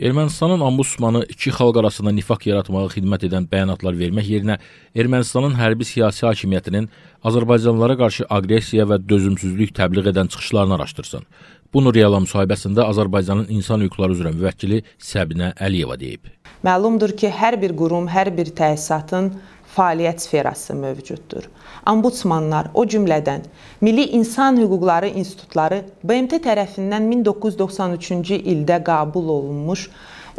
Ermənistanın ambusmanı iki xalq arasında nifaq yaratmağa xidmət edən bəyanatlar vermək yerinə Ermənistanın hərbi siyasi hakimiyyətinin Azərbaycanlılara qarşı aqressiya və dözümsüzlük təbliğ edən çıxışlarını araşdırsın. Bunu Reala müsahibəsində Azərbaycanın insan hüquqları üzrə müvəkkili Səbinə Əliyeva deyib. Məlumdur ki, hər bir qurum, hər bir təsisatın fəaliyyət sferası mövcuddur. Ombudsmanlar, o cümlədən Milli İnsan Hüquqları İnstitutları BMT tərəfindən 1993-cü ildə qəbul olunmuş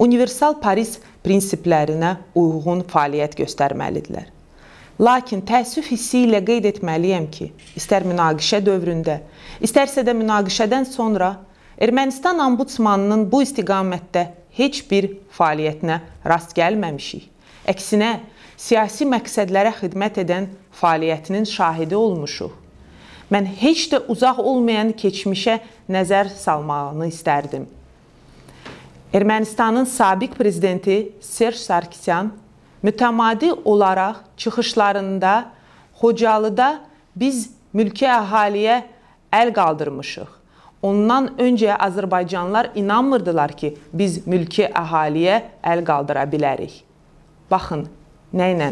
Universal Paris prinsiplərinə uyğun fəaliyyət göstərməlidirlər. Lakin təəssüf hissi ilə qeyd etməliyəm ki, istər münaqişə dövründə, istərsə də münaqişədən sonra Ermənistan ombudsmanının bu istiqamətdə heç bir fəaliyyətinə rast gəlməmişik. Əksinə, siyasi məqsədlərə xidmət edən fəaliyyətinin şahidi olmuşuq. Mən heç də uzaq olmayan keçmişə nəzər salmağını istərdim. Ermənistanın sabiq prezidenti Serj Sarkisyan mütəmadi olaraq çıxışlarında Xocalıda biz mülki əhaliyə əl qaldırmışıq. Ondan öncə Azərbaycanlılar inanmırdılar ki, biz mülki əhaliyə əl qaldıra bilərik. Baxın, nə ilə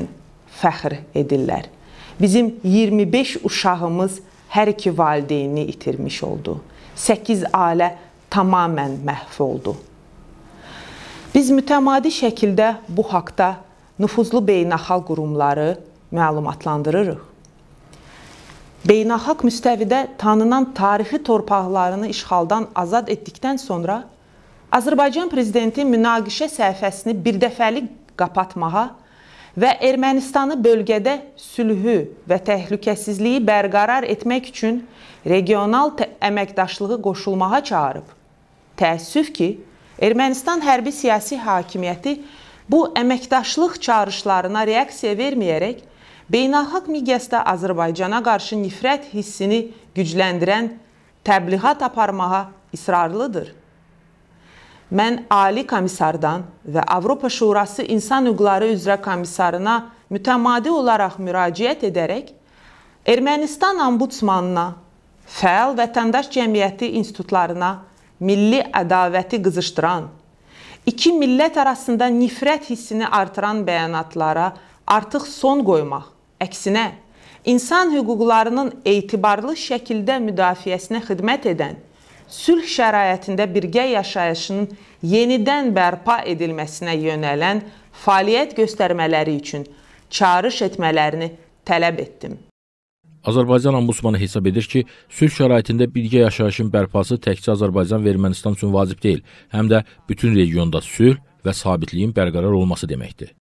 fəxr edirlər? Bizim 25 uşağımız hər iki valideyni itirmiş oldu. 8 ailə tamamilə məhv oldu. Biz mütəmadi şəkildə bu haqda nüfuzlu beynəlxalq qurumları məlumatlandırırıq. Beynəlxalq müstəvidə tanınan tarixi torpaqlarını işğaldan azad etdikdən sonra Azərbaycan prezidenti münaqişə səhifəsini birdəfəlik qapatmağa və Ermənistanı bölgədə sülhü və təhlükəsizliyi bərqərar etmək üçün regional əməkdaşlığı qoşulmağa çağırıb. Təəssüf ki, Ermənistan hərbi siyasi hakimiyyəti bu əməkdaşlıq çağırışlarına reaksiya verməyərək beynəlxalq miqyasda Azərbaycana qarşı nifrət hissini gücləndirən təbliğat aparmağa israrlıdır. Mən Ali Komissardan və Avropa Şurası İnsan Hüquqları üzrə Komissarına mütəmadi olaraq müraciət edərək Ermənistan Ombudsmanına, fəal vətəndaş cəmiyyəti institutlarına milli ədavəti qızışdıran, iki millət arasında nifrət hissini artıran bəyanatlara artıq son qoymaq, əksinə insan hüquqlarının etibarlı şəkildə müdafiəsinə xidmət edən sülh şəraitində birgə yaşayışının yenidən bərpa edilməsinə yönələn fəaliyyət göstərmələri üçün çağırış etmələrini tələb etdim. Azərbaycan Ombudsmanı hesab edir ki, sülh şəraitində birgə yaşayışın bərpası təkcə Azərbaycan və Ermənistan üçün vacib deyil, həm də bütün regionda sülh və sabitliyin bərqərar olması deməkdir.